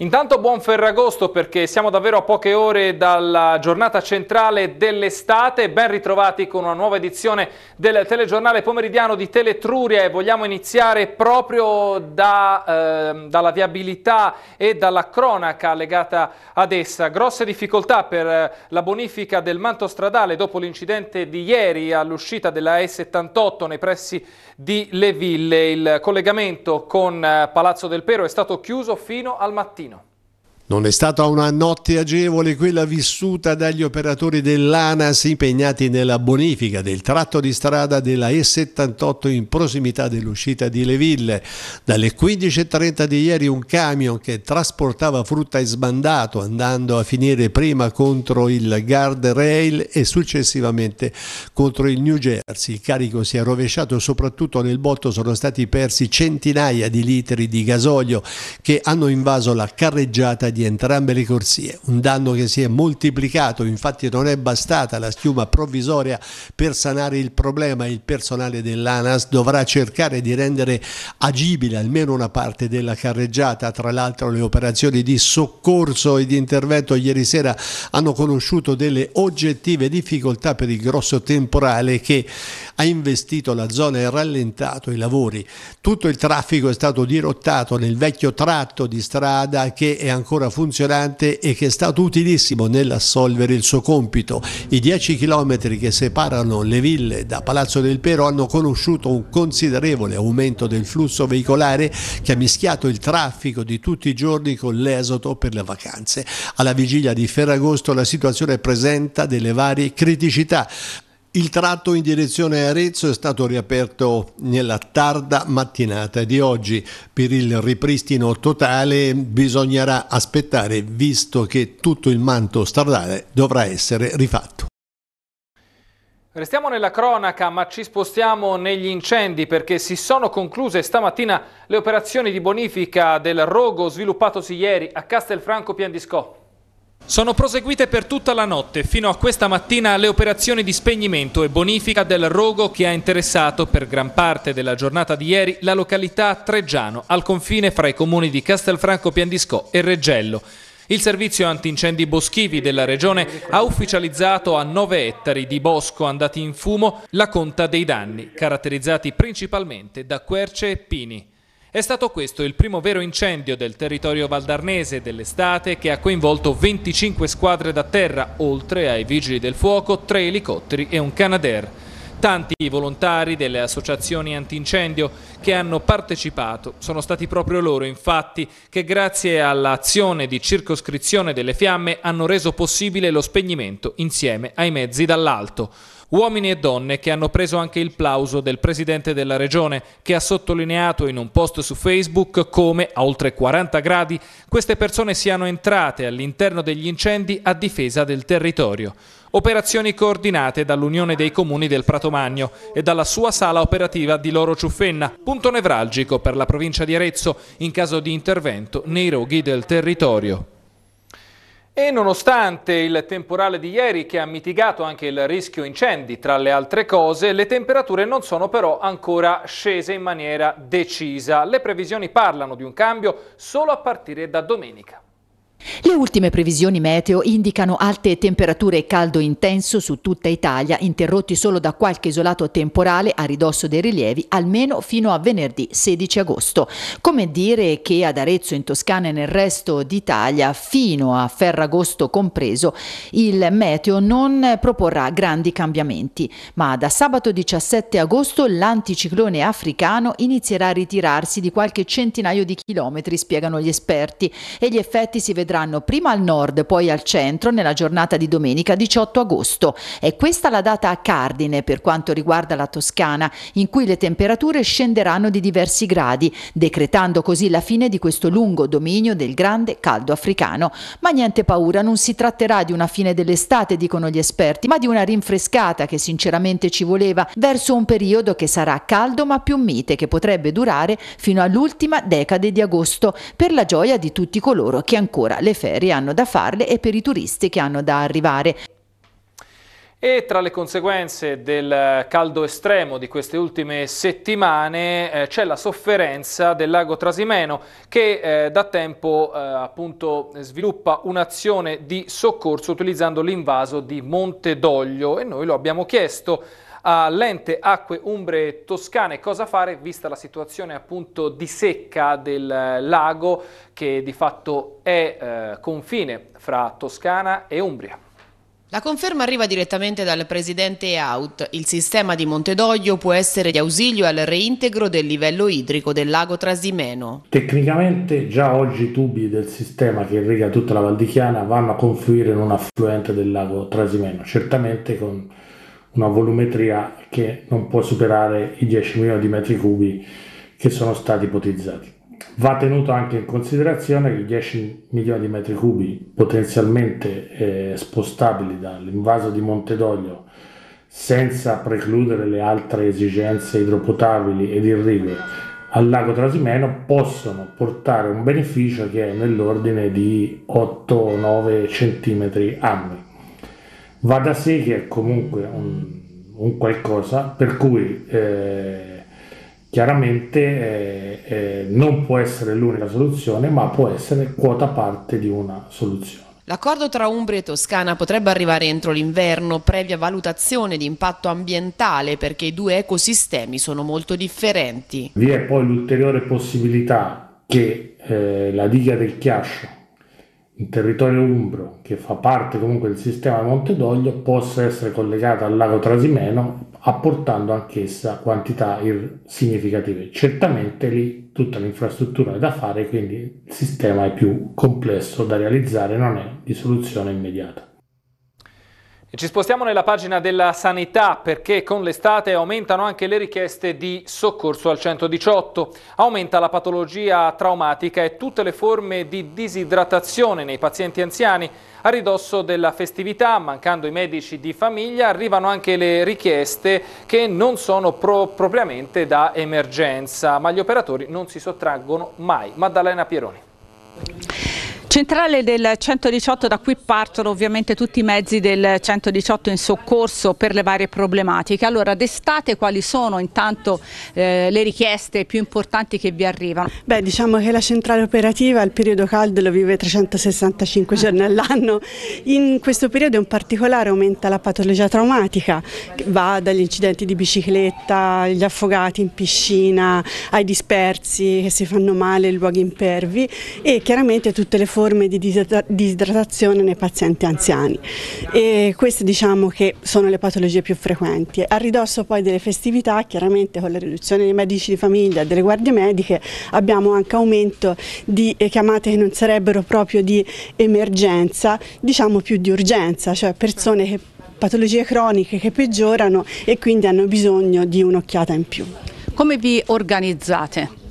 Intanto buon Ferragosto perché siamo davvero a poche ore dalla giornata centrale dell'estate, ben ritrovati con una nuova edizione del telegiornale pomeridiano di Teletruria e vogliamo iniziare proprio da, eh, dalla viabilità e dalla cronaca legata ad essa. Grosse difficoltà per eh, la bonifica del manto stradale dopo l'incidente di ieri all'uscita della E78 nei pressi di Le Ville. Il collegamento con eh, Palazzo del Pero è stato chiuso fino al mattino. Non è stata una notte agevole quella vissuta dagli operatori dell'ANAS impegnati nella bonifica del tratto di strada della E78 in prossimità dell'uscita di Leville. Dalle 15.30 di ieri un camion che trasportava frutta è sbandato andando a finire prima contro il guardrail e successivamente contro il New Jersey. Il carico si è rovesciato soprattutto nel botto sono stati persi centinaia di litri di gasolio che hanno invaso la carreggiata di di entrambe le corsie, un danno che si è moltiplicato, infatti non è bastata la schiuma provvisoria per sanare il problema, il personale dell'ANAS dovrà cercare di rendere agibile almeno una parte della carreggiata, tra l'altro le operazioni di soccorso e di intervento ieri sera hanno conosciuto delle oggettive difficoltà per il grosso temporale che ha investito la zona e rallentato i lavori. Tutto il traffico è stato dirottato nel vecchio tratto di strada che è ancora ancora funzionante e che è stato utilissimo nell'assolvere il suo compito. I 10 km che separano le ville da Palazzo del Pero hanno conosciuto un considerevole aumento del flusso veicolare che ha mischiato il traffico di tutti i giorni con l'esodo per le vacanze. Alla vigilia di Ferragosto la situazione presenta delle varie criticità. Il tratto in direzione Arezzo è stato riaperto nella tarda mattinata di oggi. Per il ripristino totale bisognerà aspettare visto che tutto il manto stradale dovrà essere rifatto. Restiamo nella cronaca ma ci spostiamo negli incendi perché si sono concluse stamattina le operazioni di bonifica del rogo sviluppatosi ieri a Castelfranco Piandiscò. Sono proseguite per tutta la notte fino a questa mattina le operazioni di spegnimento e bonifica del rogo che ha interessato per gran parte della giornata di ieri la località Treggiano al confine fra i comuni di Castelfranco Piandiscò e Reggello. Il servizio antincendi boschivi della regione ha ufficializzato a 9 ettari di bosco andati in fumo la conta dei danni, caratterizzati principalmente da querce e pini. È stato questo il primo vero incendio del territorio valdarnese dell'estate che ha coinvolto 25 squadre da terra, oltre ai vigili del fuoco, tre elicotteri e un Canadair. Tanti volontari delle associazioni antincendio che hanno partecipato sono stati proprio loro infatti che grazie all'azione di circoscrizione delle fiamme hanno reso possibile lo spegnimento insieme ai mezzi dall'alto. Uomini e donne che hanno preso anche il plauso del Presidente della Regione, che ha sottolineato in un post su Facebook come, a oltre 40 gradi, queste persone siano entrate all'interno degli incendi a difesa del territorio. Operazioni coordinate dall'Unione dei Comuni del Prato Magno e dalla sua sala operativa di Loro Ciuffenna, punto nevralgico per la provincia di Arezzo in caso di intervento nei roghi del territorio. E nonostante il temporale di ieri che ha mitigato anche il rischio incendi, tra le altre cose, le temperature non sono però ancora scese in maniera decisa. Le previsioni parlano di un cambio solo a partire da domenica. Le ultime previsioni meteo indicano alte temperature e caldo intenso su tutta Italia, interrotti solo da qualche isolato temporale a ridosso dei rilievi, almeno fino a venerdì 16 agosto. Come dire che ad Arezzo, in Toscana e nel resto d'Italia, fino a Ferragosto compreso, il meteo non proporrà grandi cambiamenti, ma da sabato 17 agosto l'anticiclone africano inizierà a ritirarsi di qualche centinaio di chilometri, spiegano gli esperti, e gli effetti si vedranno vedranno prima al nord, poi al centro nella giornata di domenica 18 agosto. È questa la data a cardine per quanto riguarda la Toscana, in cui le temperature scenderanno di diversi gradi, decretando così la fine di questo lungo dominio del grande caldo africano. Ma niente paura, non si tratterà di una fine dell'estate, dicono gli esperti, ma di una rinfrescata che sinceramente ci voleva verso un periodo che sarà caldo ma più mite, che potrebbe durare fino all'ultima decade di agosto, per la gioia di tutti coloro che ancora le ferie hanno da farle e per i turisti che hanno da arrivare. E tra le conseguenze del caldo estremo di queste ultime settimane eh, c'è la sofferenza del lago Trasimeno che eh, da tempo eh, appunto, sviluppa un'azione di soccorso utilizzando l'invaso di Monte d'Oglio e noi lo abbiamo chiesto all'ente Acque Umbre Toscane cosa fare vista la situazione appunto di secca del lago che di fatto è eh, confine fra Toscana e Umbria. La conferma arriva direttamente dal presidente Out. Il sistema di Montedoglio può essere di ausilio al reintegro del livello idrico del lago Trasimeno. Tecnicamente già oggi i tubi del sistema che irriga tutta la Valdichiana vanno a confluire in un affluente del lago Trasimeno, certamente con una volumetria che non può superare i 10 milioni di metri cubi che sono stati ipotizzati. Va tenuto anche in considerazione che i 10 milioni di metri cubi potenzialmente eh, spostabili dall'invaso di Montedoglio senza precludere le altre esigenze idropotabili ed irrigue al lago Trasimeno possono portare un beneficio che è nell'ordine di 8-9 cm annui va da sé che è comunque un, un qualcosa per cui eh, chiaramente eh, eh, non può essere l'unica soluzione, ma può essere quota parte di una soluzione. L'accordo tra Umbria e Toscana potrebbe arrivare entro l'inverno, previa valutazione di impatto ambientale, perché i due ecosistemi sono molto differenti. Vi è poi l'ulteriore possibilità che eh, la diga del Chiascio in territorio umbro, che fa parte comunque del sistema Monte d'Oglio possa essere collegata al lago Trasimeno, apportando anch'essa quantità significative. Certamente lì tutta l'infrastruttura è da fare, quindi il sistema è più complesso da realizzare, non è di soluzione immediata. Ci spostiamo nella pagina della sanità perché con l'estate aumentano anche le richieste di soccorso al 118. Aumenta la patologia traumatica e tutte le forme di disidratazione nei pazienti anziani. A ridosso della festività, mancando i medici di famiglia, arrivano anche le richieste che non sono pro propriamente da emergenza, ma gli operatori non si sottraggono mai. Maddalena Pieroni. Centrale del 118 da qui partono ovviamente tutti i mezzi del 118 in soccorso per le varie problematiche. Allora d'estate quali sono intanto eh, le richieste più importanti che vi arrivano? Beh diciamo che la centrale operativa al periodo caldo lo vive 365 ah. giorni all'anno. In questo periodo in particolare aumenta la patologia traumatica che va dagli incidenti di bicicletta, gli affogati in piscina, ai dispersi che si fanno male, luoghi impervi e chiaramente tutte le forme forme di disidratazione nei pazienti anziani e queste diciamo che sono le patologie più frequenti. A ridosso poi delle festività, chiaramente con la riduzione dei medici di famiglia e delle guardie mediche abbiamo anche aumento di eh, chiamate che non sarebbero proprio di emergenza, diciamo più di urgenza, cioè persone che patologie croniche che peggiorano e quindi hanno bisogno di un'occhiata in più. Come vi organizzate?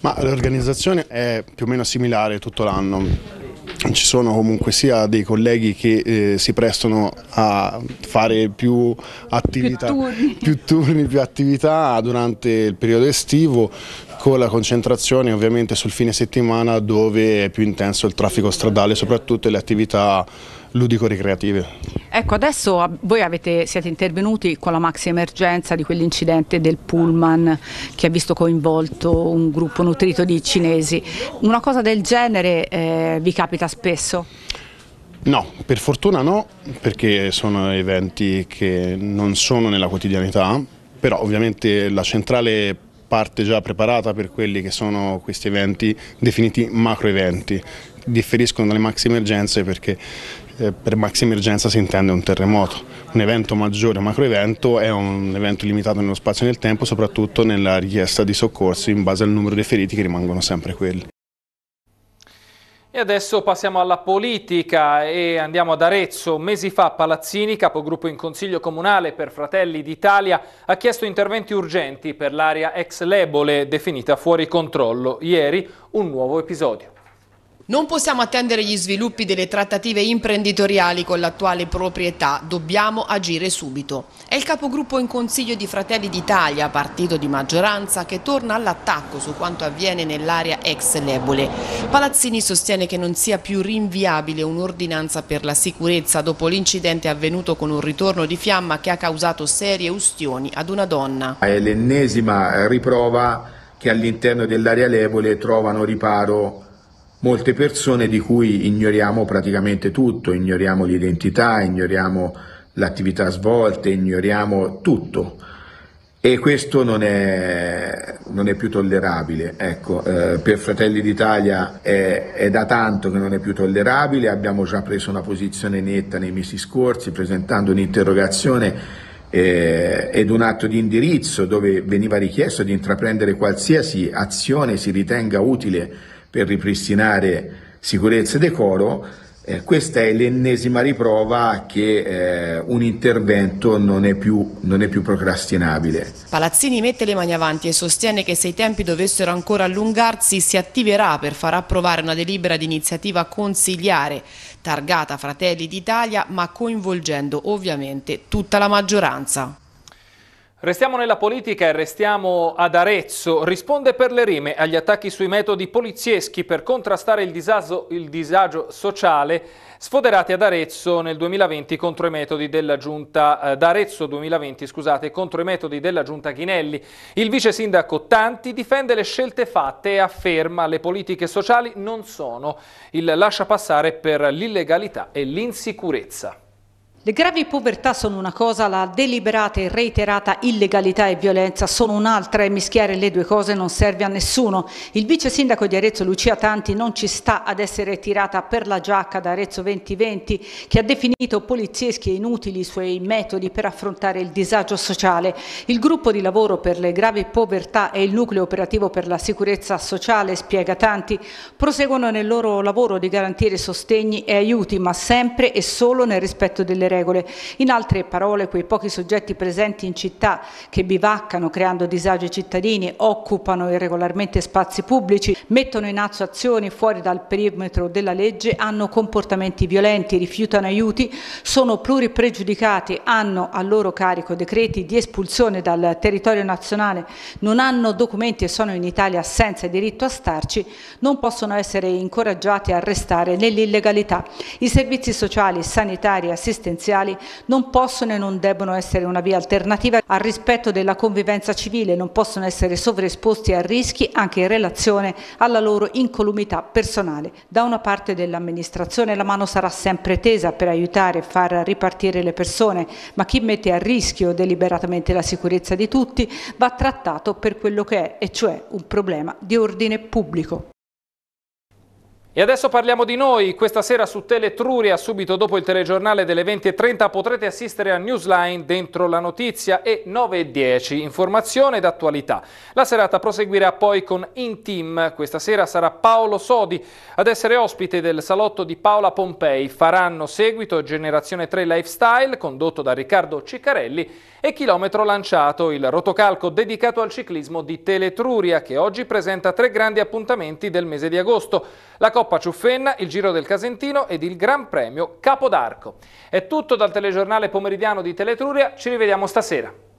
Ma l'organizzazione è più o meno similare tutto l'anno. Ci sono comunque sia dei colleghi che eh, si prestano a fare più attività, più turni. più turni, più attività durante il periodo estivo, con la concentrazione ovviamente sul fine settimana dove è più intenso il traffico stradale, soprattutto le attività ludico-ricreative. Ecco, adesso voi avete, siete intervenuti con la maxi emergenza di quell'incidente del pullman che ha visto coinvolto un gruppo nutrito di cinesi. Una cosa del genere eh, vi capita spesso? No, per fortuna no, perché sono eventi che non sono nella quotidianità, però ovviamente la centrale parte già preparata per quelli che sono questi eventi definiti macro eventi. Differiscono dalle maxi emergenze perché eh, per maxi emergenza si intende un terremoto. Un evento maggiore, un macro evento, è un evento limitato nello spazio e nel tempo, soprattutto nella richiesta di soccorsi in base al numero dei feriti che rimangono sempre quelli. E adesso passiamo alla politica e andiamo ad Arezzo. Mesi fa Palazzini, capogruppo in Consiglio Comunale per Fratelli d'Italia, ha chiesto interventi urgenti per l'area ex Lebole, definita fuori controllo. Ieri un nuovo episodio. Non possiamo attendere gli sviluppi delle trattative imprenditoriali con l'attuale proprietà, dobbiamo agire subito. È il capogruppo in Consiglio di Fratelli d'Italia, partito di maggioranza, che torna all'attacco su quanto avviene nell'area ex Lebole. Palazzini sostiene che non sia più rinviabile un'ordinanza per la sicurezza dopo l'incidente avvenuto con un ritorno di fiamma che ha causato serie ustioni ad una donna. È l'ennesima riprova che all'interno dell'area Lebole trovano riparo molte persone di cui ignoriamo praticamente tutto, ignoriamo l'identità, ignoriamo l'attività svolta, ignoriamo tutto. E questo non è, non è più tollerabile. Ecco, eh, per Fratelli d'Italia è, è da tanto che non è più tollerabile, abbiamo già preso una posizione netta nei mesi scorsi presentando un'interrogazione eh, ed un atto di indirizzo dove veniva richiesto di intraprendere qualsiasi azione si ritenga utile per ripristinare sicurezza e decoro, eh, questa è l'ennesima riprova che eh, un intervento non è, più, non è, più, procrastinabile. Palazzini mette le mani avanti e sostiene che se i tempi dovessero ancora allungarsi si attiverà per far approvare una delibera d'iniziativa iniziativa consiliare, targata Fratelli d'Italia ma coinvolgendo ovviamente tutta la maggioranza. Restiamo nella politica e restiamo ad Arezzo. Risponde per le rime agli attacchi sui metodi polizieschi per contrastare il disagio, il disagio sociale sfoderati ad Arezzo nel 2020 contro i metodi della giunta eh, d'Arezzo 2020, scusate, contro i metodi della giunta Ghinelli. Il vice sindaco Tanti difende le scelte fatte e afferma le politiche sociali non sono il lascia passare per l'illegalità e l'insicurezza. Le gravi povertà sono una cosa, la deliberata e reiterata illegalità e violenza sono un'altra e mischiare le due cose non serve a nessuno. Il vice sindaco di Arezzo Lucia Tanti non ci sta ad essere tirata per la giacca da Arezzo 2020 che ha definito polizieschi e inutili i suoi metodi per affrontare il disagio sociale. Il gruppo di lavoro per le gravi povertà e il nucleo operativo per la sicurezza sociale, spiega Tanti, proseguono nel loro lavoro di garantire sostegni e aiuti ma sempre e solo nel rispetto delle regole regole. In altre parole, quei pochi soggetti presenti in città che bivaccano creando disagi ai cittadini, occupano irregolarmente spazi pubblici, mettono in atto azioni fuori dal perimetro della legge, hanno comportamenti violenti, rifiutano aiuti, sono pluripregiudicati, hanno a loro carico decreti di espulsione dal territorio nazionale, non hanno documenti e sono in Italia senza diritto a starci, non possono essere incoraggiati a restare nell'illegalità. I servizi sociali, sanitari e assistenziali giudiziali non possono e non debbono essere una via alternativa al rispetto della convivenza civile, non possono essere sovraesposti a rischi anche in relazione alla loro incolumità personale. Da una parte dell'amministrazione la mano sarà sempre tesa per aiutare e far ripartire le persone, ma chi mette a rischio deliberatamente la sicurezza di tutti va trattato per quello che è, e cioè un problema di ordine pubblico. E adesso parliamo di noi. Questa sera su Teletruria, subito dopo il telegiornale delle 20.30, potrete assistere a Newsline dentro la notizia e 9.10, informazione ed attualità. La serata proseguirà poi con In Team. Questa sera sarà Paolo Sodi ad essere ospite del salotto di Paola Pompei. Faranno seguito Generazione 3 Lifestyle, condotto da Riccardo Ciccarelli, e Chilometro Lanciato, il rotocalco dedicato al ciclismo di Teletruria, che oggi presenta tre grandi appuntamenti del mese di agosto. La Coppa Coppa Ciuffenna, il Giro del Casentino ed il Gran Premio Capodarco. È tutto dal telegiornale pomeridiano di Teletruria, ci rivediamo stasera.